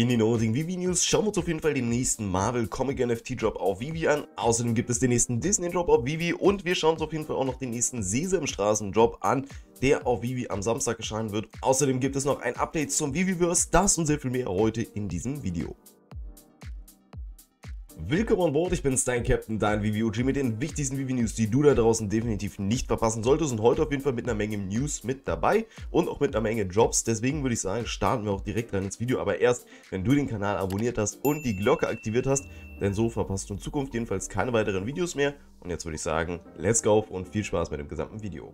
in den heutigen Vivi-News schauen wir uns auf jeden Fall den nächsten Marvel Comic NFT Drop auf Vivi an. Außerdem gibt es den nächsten Disney Drop auf Vivi und wir schauen uns auf jeden Fall auch noch den nächsten Sesamstraßen Drop an, der auf Vivi am Samstag erscheinen wird. Außerdem gibt es noch ein Update zum Viviverse, das und sehr viel mehr heute in diesem Video. Willkommen an Bord, ich bin's, dein Captain, dein VVOG mit den wichtigsten VV-News, die du da draußen definitiv nicht verpassen solltest und heute auf jeden Fall mit einer Menge News mit dabei und auch mit einer Menge Jobs, deswegen würde ich sagen, starten wir auch direkt rein ins Video, aber erst, wenn du den Kanal abonniert hast und die Glocke aktiviert hast, denn so verpasst du in Zukunft jedenfalls keine weiteren Videos mehr und jetzt würde ich sagen, let's go und viel Spaß mit dem gesamten Video.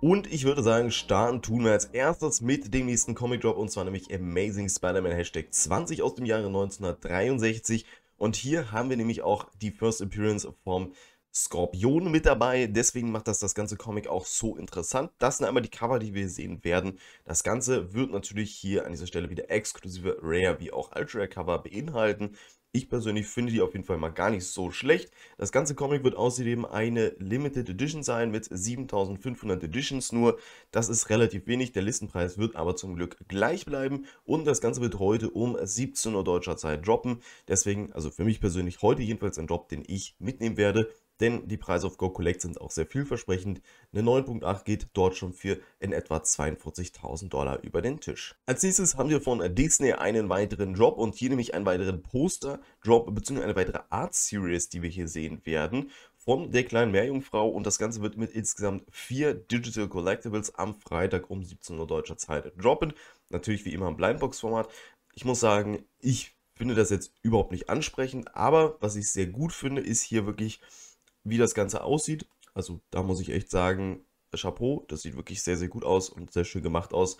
Und ich würde sagen, starten tun wir als erstes mit dem nächsten Comic Drop und zwar nämlich Amazing Spider-Man Hashtag 20 aus dem Jahre 1963. Und hier haben wir nämlich auch die First Appearance vom Skorpion mit dabei. Deswegen macht das das ganze Comic auch so interessant. Das sind einmal die Cover, die wir sehen werden. Das Ganze wird natürlich hier an dieser Stelle wieder exklusive Rare wie auch Ultra Cover beinhalten. Ich persönlich finde die auf jeden Fall mal gar nicht so schlecht. Das ganze Comic wird außerdem eine Limited Edition sein mit 7500 Editions nur. Das ist relativ wenig, der Listenpreis wird aber zum Glück gleich bleiben und das Ganze wird heute um 17 Uhr deutscher Zeit droppen. Deswegen, also für mich persönlich heute jedenfalls ein Drop, den ich mitnehmen werde denn die Preise auf Collect sind auch sehr vielversprechend. Eine 9.8 geht dort schon für in etwa 42.000 Dollar über den Tisch. Als nächstes haben wir von Disney einen weiteren Drop und hier nämlich einen weiteren Poster-Drop bzw. eine weitere Art-Series, die wir hier sehen werden von der kleinen Meerjungfrau und das Ganze wird mit insgesamt vier Digital Collectibles am Freitag um 17 Uhr deutscher Zeit droppen. Natürlich wie immer im Blindbox-Format. Ich muss sagen, ich finde das jetzt überhaupt nicht ansprechend, aber was ich sehr gut finde, ist hier wirklich wie das Ganze aussieht. Also da muss ich echt sagen, Chapeau, das sieht wirklich sehr, sehr gut aus und sehr schön gemacht aus.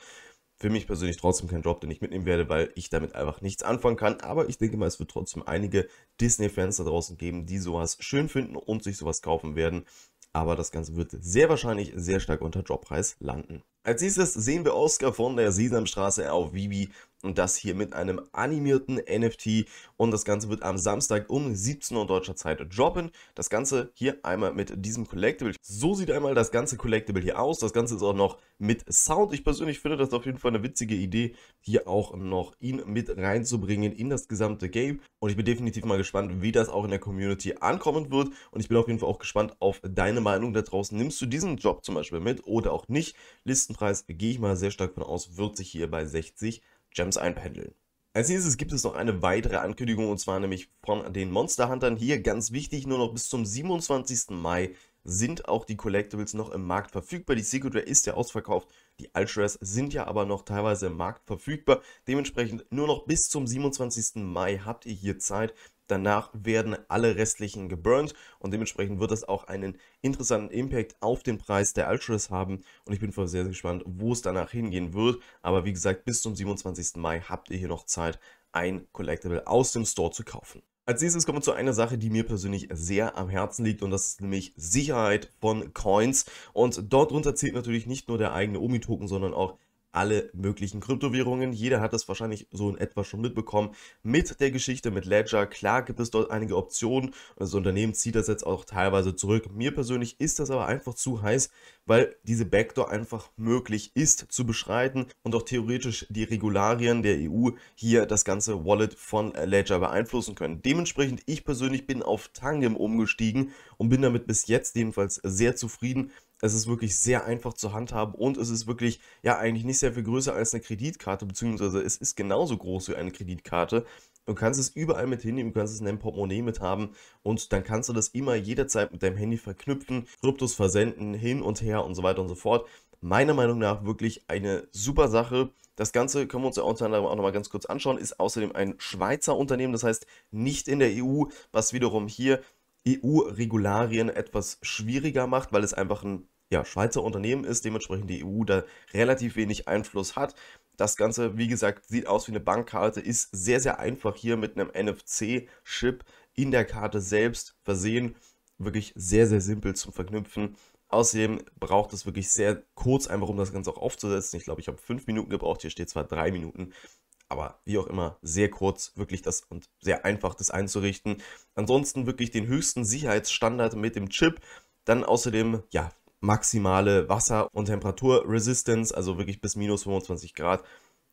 Für mich persönlich trotzdem kein Drop, den ich mitnehmen werde, weil ich damit einfach nichts anfangen kann. Aber ich denke mal, es wird trotzdem einige Disney-Fans da draußen geben, die sowas schön finden und sich sowas kaufen werden. Aber das Ganze wird sehr wahrscheinlich sehr stark unter Droppreis landen. Als nächstes sehen wir Oscar von der Sesamstraße auf Vivi und das hier mit einem animierten NFT und das Ganze wird am Samstag um 17 Uhr deutscher Zeit droppen. Das Ganze hier einmal mit diesem Collectible. So sieht einmal das ganze Collectible hier aus. Das Ganze ist auch noch mit Sound. Ich persönlich finde das auf jeden Fall eine witzige Idee, hier auch noch ihn mit reinzubringen in das gesamte Game. Und ich bin definitiv mal gespannt, wie das auch in der Community ankommen wird. Und ich bin auf jeden Fall auch gespannt auf deine Meinung da draußen. Nimmst du diesen Job zum Beispiel mit oder auch nicht? Listen Listenpreis, gehe ich mal sehr stark von aus, wird sich hier bei 60 Gems einpendeln. Als nächstes gibt es noch eine weitere Ankündigung und zwar nämlich von den Monster Huntern hier. Ganz wichtig, nur noch bis zum 27. Mai sind auch die Collectibles noch im Markt verfügbar. Die Secret Rare ist ja ausverkauft, die Ultras sind ja aber noch teilweise im Markt verfügbar. Dementsprechend nur noch bis zum 27. Mai habt ihr hier Zeit. Danach werden alle restlichen geburnt und dementsprechend wird das auch einen interessanten Impact auf den Preis der Ultras haben. Und ich bin voll sehr, sehr gespannt, wo es danach hingehen wird. Aber wie gesagt, bis zum 27. Mai habt ihr hier noch Zeit, ein Collectible aus dem Store zu kaufen. Als nächstes kommen wir zu einer Sache, die mir persönlich sehr am Herzen liegt und das ist nämlich Sicherheit von Coins. Und dort runter zählt natürlich nicht nur der eigene Omi-Token, sondern auch alle möglichen Kryptowährungen. Jeder hat das wahrscheinlich so in etwa schon mitbekommen mit der Geschichte mit Ledger. Klar gibt es dort einige Optionen das Unternehmen zieht das jetzt auch teilweise zurück. Mir persönlich ist das aber einfach zu heiß, weil diese Backdoor einfach möglich ist zu beschreiten und auch theoretisch die Regularien der EU hier das ganze Wallet von Ledger beeinflussen können. Dementsprechend, ich persönlich bin auf Tangem umgestiegen und bin damit bis jetzt jedenfalls sehr zufrieden es ist wirklich sehr einfach zu handhaben und es ist wirklich, ja, eigentlich nicht sehr viel größer als eine Kreditkarte, beziehungsweise es ist genauso groß wie eine Kreditkarte. Du kannst es überall mit hinnehmen, du kannst es in deinem Portemonnaie mit haben und dann kannst du das immer jederzeit mit deinem Handy verknüpfen, Kryptos versenden, hin und her und so weiter und so fort. Meiner Meinung nach wirklich eine super Sache. Das Ganze können wir uns ja unter anderem auch nochmal ganz kurz anschauen, ist außerdem ein Schweizer Unternehmen, das heißt nicht in der EU, was wiederum hier EU-Regularien etwas schwieriger macht, weil es einfach ein ja, Schweizer Unternehmen ist, dementsprechend die EU da relativ wenig Einfluss hat. Das Ganze, wie gesagt, sieht aus wie eine Bankkarte, ist sehr, sehr einfach hier mit einem NFC-Chip in der Karte selbst versehen. Wirklich sehr, sehr simpel zum Verknüpfen. Außerdem braucht es wirklich sehr kurz einfach, um das Ganze auch aufzusetzen. Ich glaube, ich habe fünf Minuten gebraucht. Hier steht zwar drei Minuten, aber wie auch immer, sehr kurz wirklich das und sehr einfach das einzurichten. Ansonsten wirklich den höchsten Sicherheitsstandard mit dem Chip. Dann außerdem, ja, maximale Wasser- und Temperaturresistance, also wirklich bis minus 25 Grad.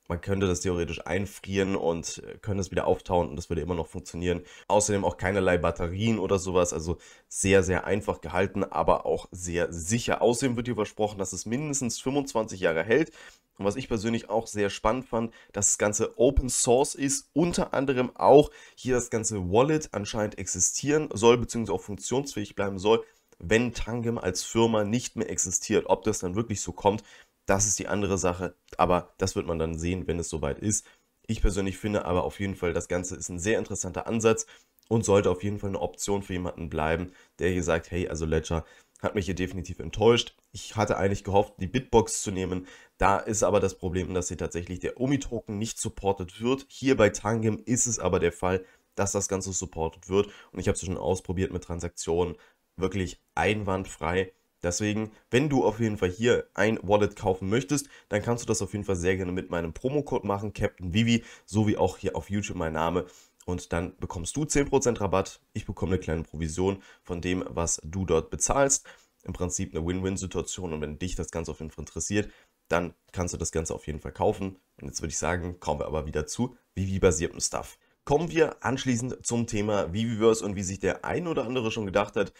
Man könnte das theoretisch einfrieren und äh, könnte es wieder auftauen und das würde immer noch funktionieren. Außerdem auch keinerlei Batterien oder sowas. Also sehr, sehr einfach gehalten, aber auch sehr sicher. Außerdem wird hier versprochen, dass es mindestens 25 Jahre hält. Und was ich persönlich auch sehr spannend fand, dass das Ganze Open Source ist, unter anderem auch hier das ganze Wallet anscheinend existieren soll, beziehungsweise auch funktionsfähig bleiben soll wenn Tangem als Firma nicht mehr existiert. Ob das dann wirklich so kommt, das ist die andere Sache, aber das wird man dann sehen, wenn es soweit ist. Ich persönlich finde aber auf jeden Fall, das Ganze ist ein sehr interessanter Ansatz und sollte auf jeden Fall eine Option für jemanden bleiben, der hier sagt, hey, also Ledger hat mich hier definitiv enttäuscht. Ich hatte eigentlich gehofft, die Bitbox zu nehmen. Da ist aber das Problem, dass hier tatsächlich der Omi-Token nicht supportet wird. Hier bei Tangem ist es aber der Fall, dass das Ganze supportet wird. Und ich habe es schon ausprobiert mit Transaktionen, wirklich einwandfrei. Deswegen, wenn du auf jeden Fall hier ein Wallet kaufen möchtest, dann kannst du das auf jeden Fall sehr gerne mit meinem Promocode machen, Captain Vivi, so auch hier auf YouTube mein Name. Und dann bekommst du 10% Rabatt. Ich bekomme eine kleine Provision von dem, was du dort bezahlst. Im Prinzip eine Win-Win-Situation. Und wenn dich das Ganze auf jeden Fall interessiert, dann kannst du das Ganze auf jeden Fall kaufen. Und jetzt würde ich sagen, kommen wir aber wieder zu Vivi-basiertem Stuff kommen wir anschließend zum Thema Viviverse und wie sich der ein oder andere schon gedacht hat,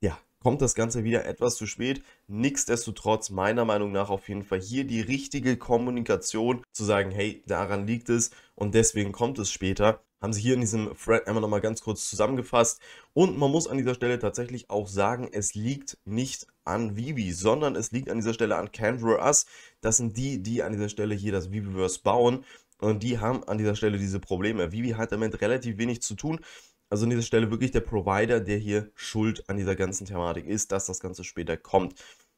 ja, kommt das Ganze wieder etwas zu spät. Nichtsdestotrotz meiner Meinung nach auf jeden Fall hier die richtige Kommunikation zu sagen, hey, daran liegt es und deswegen kommt es später. Haben sie hier in diesem Thread einmal nochmal ganz kurz zusammengefasst. Und man muss an dieser Stelle tatsächlich auch sagen, es liegt nicht an Vivi, sondern es liegt an dieser Stelle an Candra Us. Das sind die, die an dieser Stelle hier das Viviverse bauen. Und die haben an dieser Stelle diese Probleme. Vivi hat damit relativ wenig zu tun. Also an dieser Stelle wirklich der Provider, der hier schuld an dieser ganzen Thematik ist, dass das Ganze später kommt.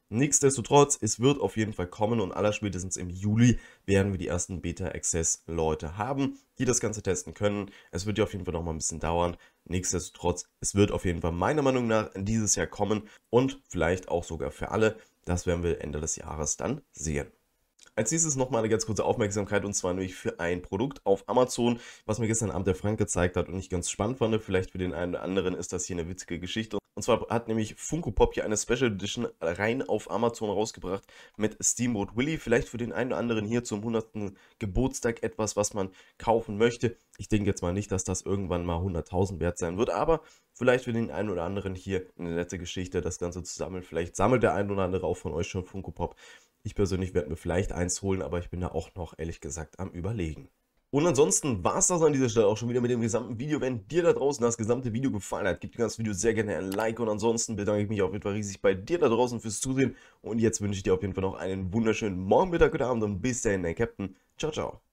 Nichtsdestotrotz, es wird auf jeden Fall kommen und allerspätestens im Juli werden wir die ersten Beta-Access-Leute haben, die das Ganze testen können. Es wird ja auf jeden Fall nochmal ein bisschen dauern. Nichtsdestotrotz, es wird auf jeden Fall meiner Meinung nach dieses Jahr kommen und vielleicht auch sogar für alle. Das werden wir Ende des Jahres dann sehen. Als nächstes nochmal eine ganz kurze Aufmerksamkeit und zwar nämlich für ein Produkt auf Amazon, was mir gestern Abend der Frank gezeigt hat und ich ganz spannend fand. Vielleicht für den einen oder anderen ist das hier eine witzige Geschichte. Und zwar hat nämlich Funko Pop hier eine Special Edition rein auf Amazon rausgebracht mit Steamboat Willy. Vielleicht für den einen oder anderen hier zum 100. Geburtstag etwas, was man kaufen möchte. Ich denke jetzt mal nicht, dass das irgendwann mal 100.000 wert sein wird, aber vielleicht für den einen oder anderen hier eine nette Geschichte, das Ganze zu sammeln. Vielleicht sammelt der ein oder andere auch von euch schon Funko Pop. Ich persönlich werde mir vielleicht eins holen, aber ich bin da auch noch ehrlich gesagt am Überlegen. Und ansonsten war es das an dieser Stelle auch schon wieder mit dem gesamten Video. Wenn dir da draußen das gesamte Video gefallen hat, gib dem ganzen Video sehr gerne ein Like. Und ansonsten bedanke ich mich auf jeden Fall riesig bei dir da draußen fürs Zusehen. Und jetzt wünsche ich dir auf jeden Fall noch einen wunderschönen Morgen, Mittag oder Abend. Und bis dahin, dein Captain. Ciao, ciao.